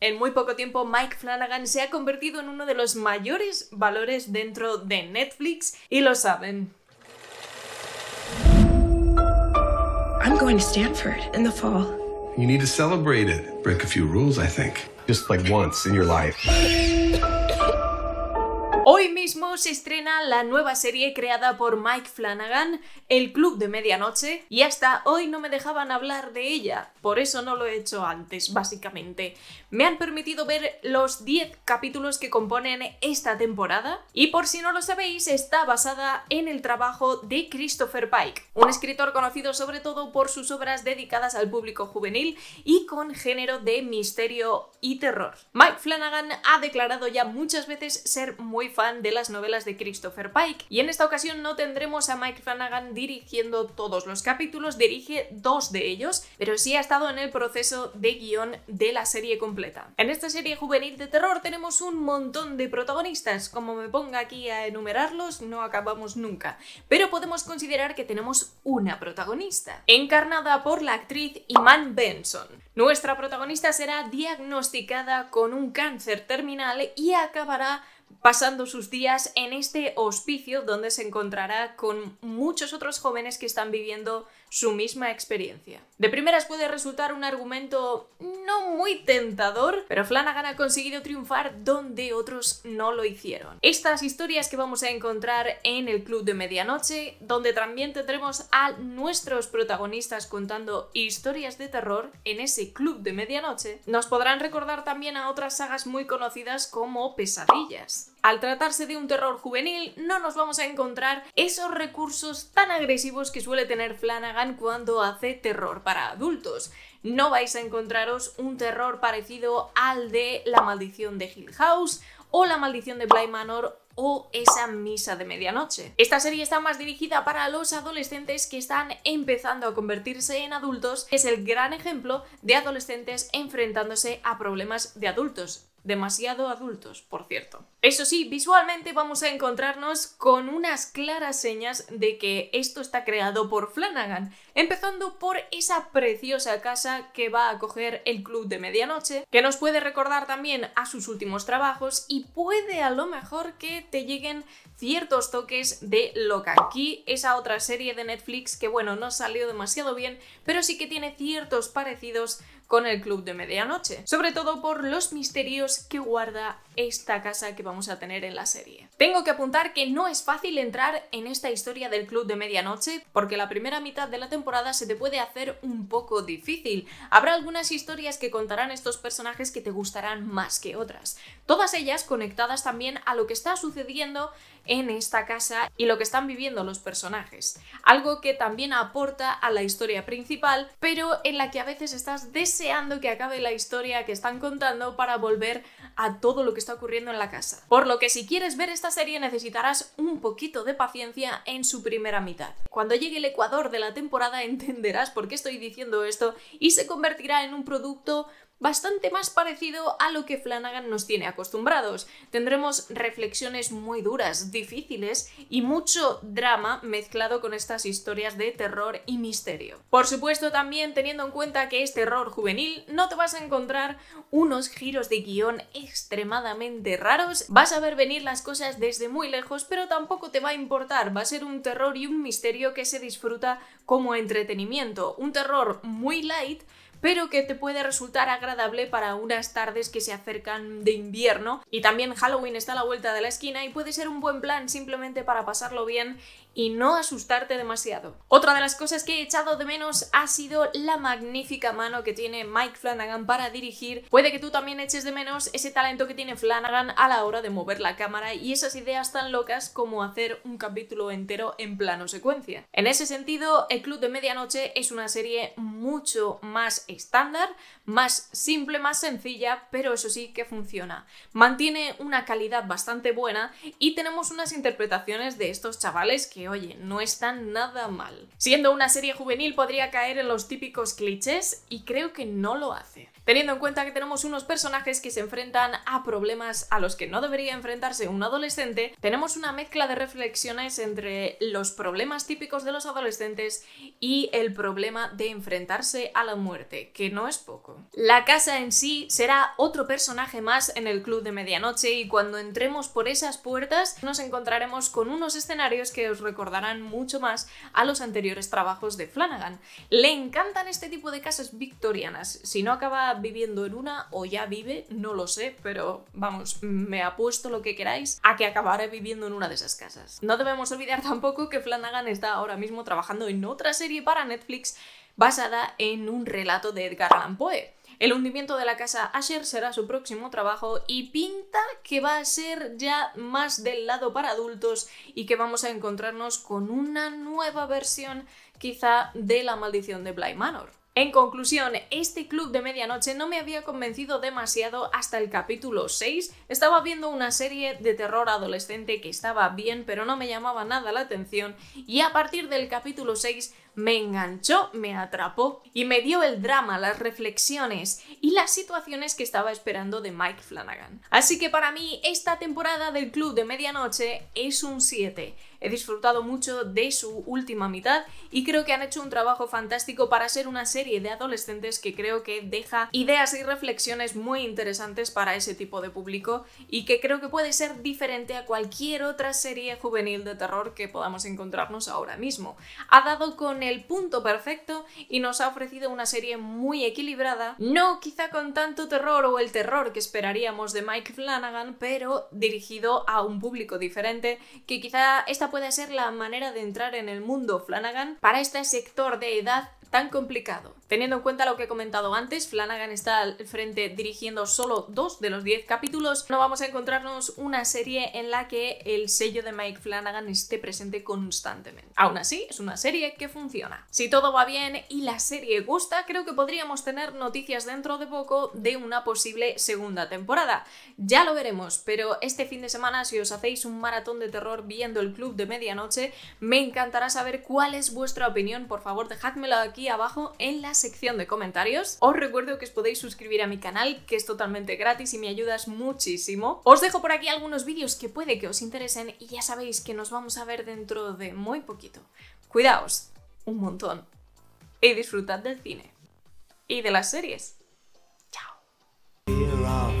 En muy poco tiempo, Mike Flanagan se ha convertido en uno de los mayores valores dentro de Netflix y lo saben. I'm going to Stanford in the fall. You need to celebrate it. Break a few rules, I think. Just like once in your life. Hoy mismo se estrena la nueva serie creada por Mike Flanagan, El Club de Medianoche, y hasta hoy no me dejaban hablar de ella, por eso no lo he hecho antes, básicamente. Me han permitido ver los 10 capítulos que componen esta temporada, y por si no lo sabéis, está basada en el trabajo de Christopher Pike, un escritor conocido sobre todo por sus obras dedicadas al público juvenil y con género de misterio y terror. Mike Flanagan ha declarado ya muchas veces ser muy fan de las novelas de Christopher Pike. Y en esta ocasión no tendremos a Mike Flanagan dirigiendo todos los capítulos, dirige dos de ellos, pero sí ha estado en el proceso de guión de la serie completa. En esta serie juvenil de terror tenemos un montón de protagonistas, como me ponga aquí a enumerarlos no acabamos nunca, pero podemos considerar que tenemos una protagonista, encarnada por la actriz Iman Benson. Nuestra protagonista será diagnosticada con un cáncer terminal y acabará pasando sus días en este hospicio donde se encontrará con muchos otros jóvenes que están viviendo su misma experiencia. De primeras puede resultar un argumento no muy tentador, pero Flanagan ha conseguido triunfar donde otros no lo hicieron. Estas historias que vamos a encontrar en el Club de Medianoche, donde también tendremos a nuestros protagonistas contando historias de terror en ese Club de Medianoche, nos podrán recordar también a otras sagas muy conocidas como Pesadillas. Al tratarse de un terror juvenil, no nos vamos a encontrar esos recursos tan agresivos que suele tener Flanagan cuando hace terror para adultos. No vais a encontraros un terror parecido al de La maldición de Hill House o La maldición de Bly Manor o esa misa de medianoche. Esta serie está más dirigida para los adolescentes que están empezando a convertirse en adultos, es el gran ejemplo de adolescentes enfrentándose a problemas de adultos demasiado adultos, por cierto. Eso sí, visualmente vamos a encontrarnos con unas claras señas de que esto está creado por Flanagan, empezando por esa preciosa casa que va a acoger el club de medianoche, que nos puede recordar también a sus últimos trabajos y puede a lo mejor que te lleguen ciertos toques de Loca aquí esa otra serie de Netflix que bueno, no salió demasiado bien, pero sí que tiene ciertos parecidos con el Club de Medianoche, sobre todo por los misterios que guarda esta casa que vamos a tener en la serie. Tengo que apuntar que no es fácil entrar en esta historia del Club de Medianoche porque la primera mitad de la temporada se te puede hacer un poco difícil. Habrá algunas historias que contarán estos personajes que te gustarán más que otras, todas ellas conectadas también a lo que está sucediendo en esta casa y lo que están viviendo los personajes, algo que también aporta a la historia principal, pero en la que a veces estás desesperado deseando que acabe la historia que están contando para volver a todo lo que está ocurriendo en la casa. Por lo que si quieres ver esta serie necesitarás un poquito de paciencia en su primera mitad. Cuando llegue el ecuador de la temporada entenderás por qué estoy diciendo esto y se convertirá en un producto bastante más parecido a lo que Flanagan nos tiene acostumbrados. Tendremos reflexiones muy duras, difíciles y mucho drama mezclado con estas historias de terror y misterio. Por supuesto también teniendo en cuenta que es terror juvenil, no te vas a encontrar unos giros de guión extremadamente raros, vas a ver venir las cosas desde muy lejos, pero tampoco te va a importar, va a ser un terror y un misterio que se disfruta como entretenimiento, un terror muy light, pero que te puede resultar agradable para unas tardes que se acercan de invierno. Y también Halloween está a la vuelta de la esquina y puede ser un buen plan simplemente para pasarlo bien y no asustarte demasiado. Otra de las cosas que he echado de menos ha sido la magnífica mano que tiene Mike Flanagan para dirigir. Puede que tú también eches de menos ese talento que tiene Flanagan a la hora de mover la cámara y esas ideas tan locas como hacer un capítulo entero en plano secuencia. En ese sentido, El Club de Medianoche es una serie mucho más estándar, más simple, más sencilla, pero eso sí que funciona. Mantiene una calidad bastante buena y tenemos unas interpretaciones de estos chavales que, oye, no están nada mal. Siendo una serie juvenil podría caer en los típicos clichés y creo que no lo hace teniendo en cuenta que tenemos unos personajes que se enfrentan a problemas a los que no debería enfrentarse un adolescente, tenemos una mezcla de reflexiones entre los problemas típicos de los adolescentes y el problema de enfrentarse a la muerte, que no es poco. La casa en sí será otro personaje más en el club de medianoche y cuando entremos por esas puertas nos encontraremos con unos escenarios que os recordarán mucho más a los anteriores trabajos de Flanagan. Le encantan este tipo de casas victorianas, si no acaba viviendo en una o ya vive, no lo sé, pero vamos, me apuesto lo que queráis a que acabaré viviendo en una de esas casas. No debemos olvidar tampoco que Flanagan está ahora mismo trabajando en otra serie para Netflix basada en un relato de Edgar Allan Poe. El hundimiento de la casa Asher será su próximo trabajo y pinta que va a ser ya más del lado para adultos y que vamos a encontrarnos con una nueva versión quizá de la maldición de Bly Manor. En conclusión, este club de medianoche no me había convencido demasiado hasta el capítulo 6. Estaba viendo una serie de terror adolescente que estaba bien, pero no me llamaba nada la atención, y a partir del capítulo 6 me enganchó, me atrapó y me dio el drama, las reflexiones y las situaciones que estaba esperando de Mike Flanagan. Así que para mí esta temporada del Club de Medianoche es un 7. He disfrutado mucho de su última mitad y creo que han hecho un trabajo fantástico para ser una serie de adolescentes que creo que deja ideas y reflexiones muy interesantes para ese tipo de público y que creo que puede ser diferente a cualquier otra serie juvenil de terror que podamos encontrarnos ahora mismo. Ha dado con el punto perfecto y nos ha ofrecido una serie muy equilibrada, no quizá con tanto terror o el terror que esperaríamos de Mike Flanagan, pero dirigido a un público diferente, que quizá esta pueda ser la manera de entrar en el mundo Flanagan para este sector de edad tan complicado. Teniendo en cuenta lo que he comentado antes, Flanagan está al frente dirigiendo solo dos de los diez capítulos, no vamos a encontrarnos una serie en la que el sello de Mike Flanagan esté presente constantemente. Aún así, es una serie que funciona. Si todo va bien y la serie gusta, creo que podríamos tener noticias dentro de poco de una posible segunda temporada. Ya lo veremos, pero este fin de semana si os hacéis un maratón de terror viendo el club de medianoche, me encantará saber cuál es vuestra opinión, por favor dejadmelo aquí abajo en la sección de comentarios. Os recuerdo que os podéis suscribir a mi canal, que es totalmente gratis y me ayudas muchísimo. Os dejo por aquí algunos vídeos que puede que os interesen y ya sabéis que nos vamos a ver dentro de muy poquito. Cuidaos un montón y disfrutad del cine y de las series. Chao.